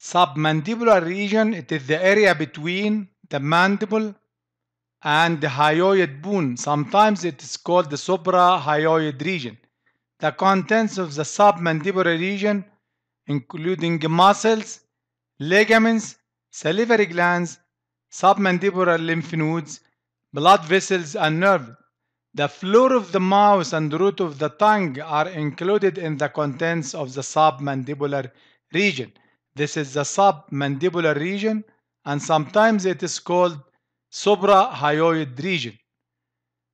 Submandibular region, it is the area between the mandible and the hyoid bone. Sometimes it is called the suprahyoid region. The contents of the submandibular region, including muscles, ligaments, salivary glands, submandibular lymph nodes, blood vessels, and nerves. The floor of the mouth and root of the tongue are included in the contents of the submandibular region. This is the submandibular region and sometimes it is called suprahyoid region.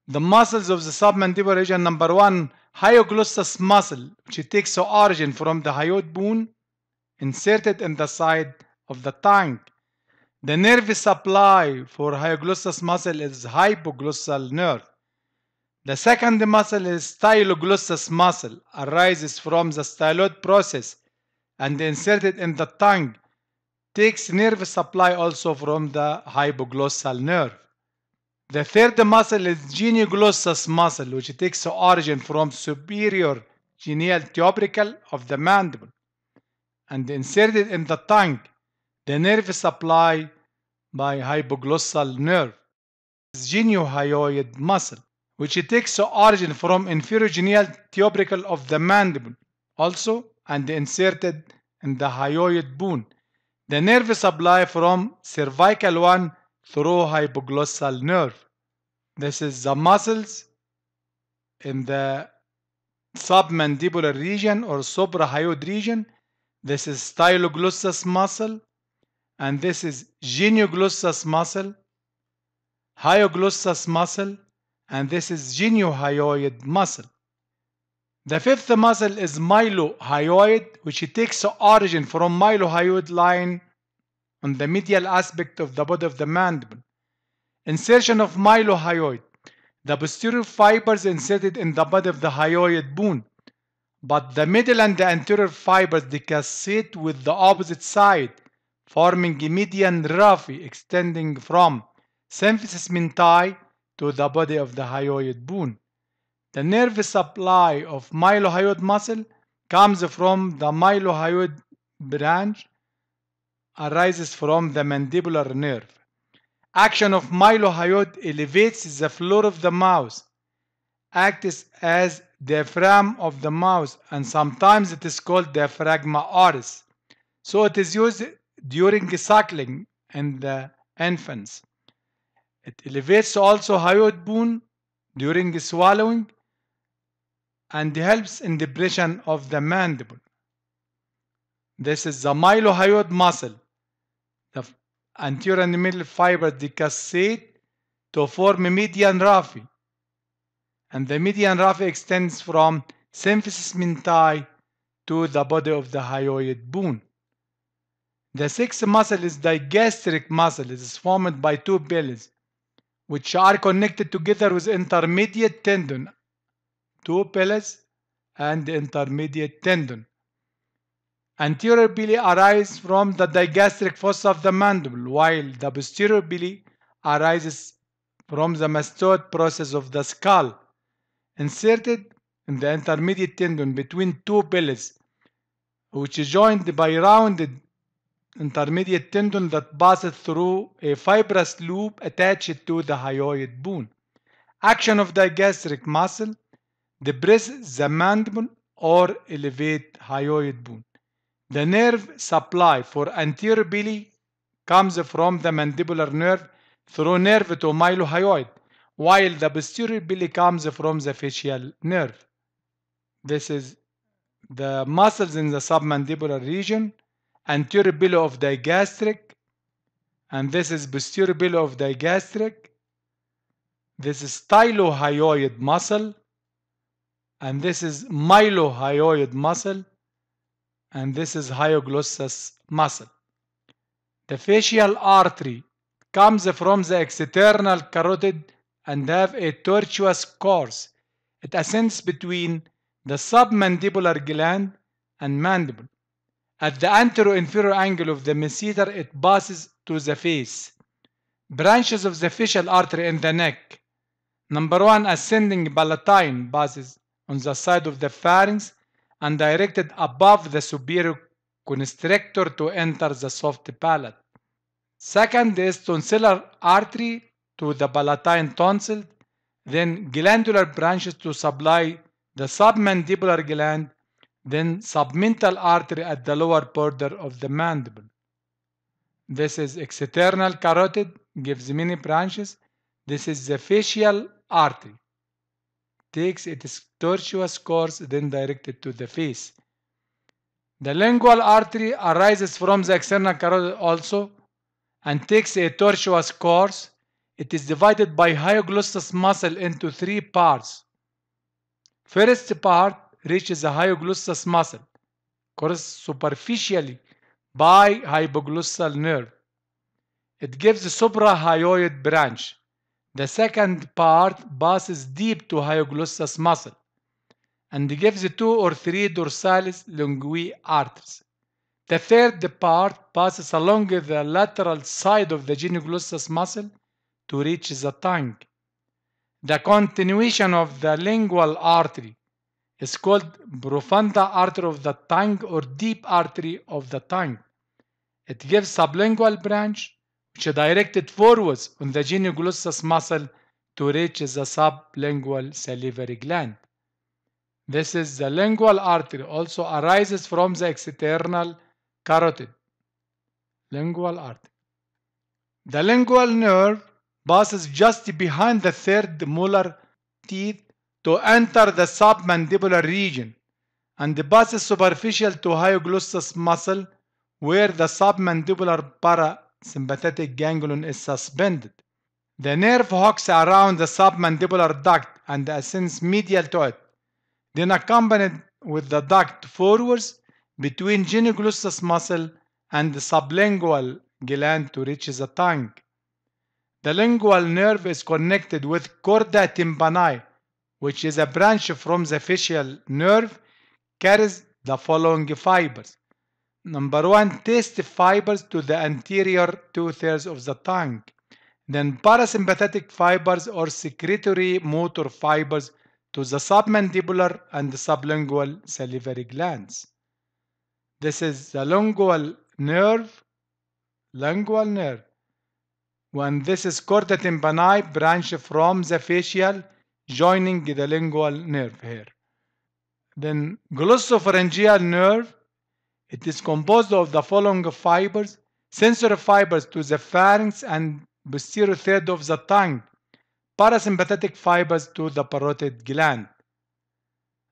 The muscles of the submandibular region, number one, hyoglossus muscle, which takes origin from the hyoid bone inserted in the side of the tongue. The nerve supply for hyoglossus muscle is hypoglossal nerve. The second muscle is styloglossus muscle, arises from the styloid process and inserted in the tongue takes nerve supply also from the hypoglossal nerve. The third muscle is genioglossus muscle which takes origin from superior genial tubercle of the mandible and inserted in the tongue the nerve supply by hypoglossal nerve geniohyoid muscle which takes origin from inferior genial tubercle of the mandible also and inserted in the hyoid bone. The nerve supply from cervical one through hypoglossal nerve. This is the muscles in the submandibular region or suprahyoid region. This is styloglossus muscle and this is genioglossus muscle, hyoglossus muscle, and this is geniohyoid muscle. The fifth muscle is mylohyoid, which takes origin from mylohyoid line on the medial aspect of the body of the mandible. Insertion of mylohyoid. The posterior fibers inserted in the body of the hyoid bone, but the middle and the anterior fibers decussate with the opposite side, forming a median raphe extending from symphysis menti to the body of the hyoid bone. The nerve supply of mylohyoid muscle comes from the mylohyoid branch arises from the mandibular nerve. Action of mylohyoid elevates the floor of the mouth, acts as diaphragm of the mouth, and sometimes it is called diaphragma oris. So it is used during suckling in the infants. It elevates also hyoid bone during swallowing and helps in depression of the mandible. This is the mylohyoid muscle, the anterior and middle fiber decussate to form median raphe. And the median raphe extends from symphysis menti to the body of the hyoid bone. The sixth muscle is gastric muscle. It is formed by two pillars, which are connected together with intermediate tendon two pillars and the intermediate tendon. Anterior pili arises from the digastric fossa of the mandible, while the posterior pili arises from the mastoid process of the skull, inserted in the intermediate tendon between two pillars, which is joined by rounded intermediate tendon that passes through a fibrous loop attached to the hyoid bone. Action of digastric muscle the breast the mandible or elevate hyoid bone. The nerve supply for anterior belly comes from the mandibular nerve through nerve to myelohyoid, while the posterior belly comes from the facial nerve. This is the muscles in the submandibular region, anterior belly of digastric, and this is posterior belly of digastric. This is stylohyoid muscle, and this is mylohyoid muscle and this is hyoglossus muscle. The facial artery comes from the external carotid and have a tortuous course. It ascends between the submandibular gland and mandible. At the anteroinferior inferior angle of the masseter, it passes to the face. Branches of the facial artery in the neck. Number one, ascending palatine passes on the side of the pharynx and directed above the superior constrictor to enter the soft palate. Second is tonsillar artery to the palatine tonsil, then glandular branches to supply the submandibular gland, then submental artery at the lower border of the mandible. This is external carotid, gives many branches. This is the facial artery takes its tortuous course then directed to the face. The lingual artery arises from the external carotid also and takes a tortuous course. It is divided by hyoglossus muscle into three parts. First part reaches the hyoglossus muscle, course superficially by hypoglossal nerve. It gives the suprahyoid branch. The second part passes deep to hyoglossus muscle and gives two or three dorsalis lingui arteries. The third part passes along the lateral side of the genioglossus muscle to reach the tongue. The continuation of the lingual artery is called profunda artery of the tongue or deep artery of the tongue. It gives sublingual branch which are directed forwards on the genioglossus muscle to reach the sublingual salivary gland. This is the lingual artery also arises from the external carotid. Lingual artery. The lingual nerve passes just behind the third molar teeth to enter the submandibular region and passes superficial to hyoglossus muscle where the submandibular para sympathetic ganglion is suspended. The nerve hooks around the submandibular duct and ascends medial to it, then accompanied with the duct forwards between genioglossus muscle and the sublingual gland to reach the tongue. The lingual nerve is connected with corda tympani, which is a branch from the facial nerve, carries the following fibers. Number one, taste fibers to the anterior two-thirds of the tongue. Then parasympathetic fibers or secretory motor fibers to the submandibular and the sublingual salivary glands. This is the lingual nerve, lingual nerve. When this is corda tympani branch from the facial joining the lingual nerve here. Then glossopharyngeal nerve it is composed of the following fibers sensory fibers to the pharynx and posterior third of the tongue, parasympathetic fibers to the parotid gland.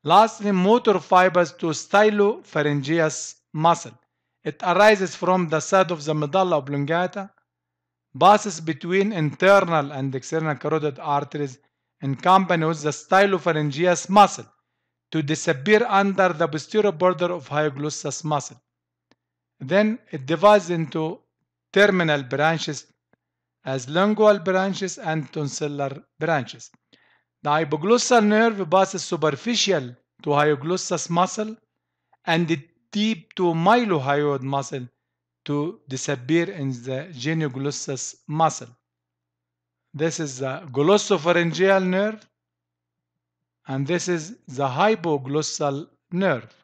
Lastly, motor fibers to stylopharyngeus muscle. It arises from the side of the medulla oblongata, passes between internal and external carotid arteries, and accompanies the stylopharyngeus muscle to disappear under the posterior border of hyoglossus muscle. Then it divides into terminal branches as lingual branches and tonsillar branches. The hypoglossal nerve passes superficial to hyoglossus muscle and deep to mylohyoid muscle to disappear in the genioglossus muscle. This is the glossopharyngeal nerve and this is the hypoglossal nerve.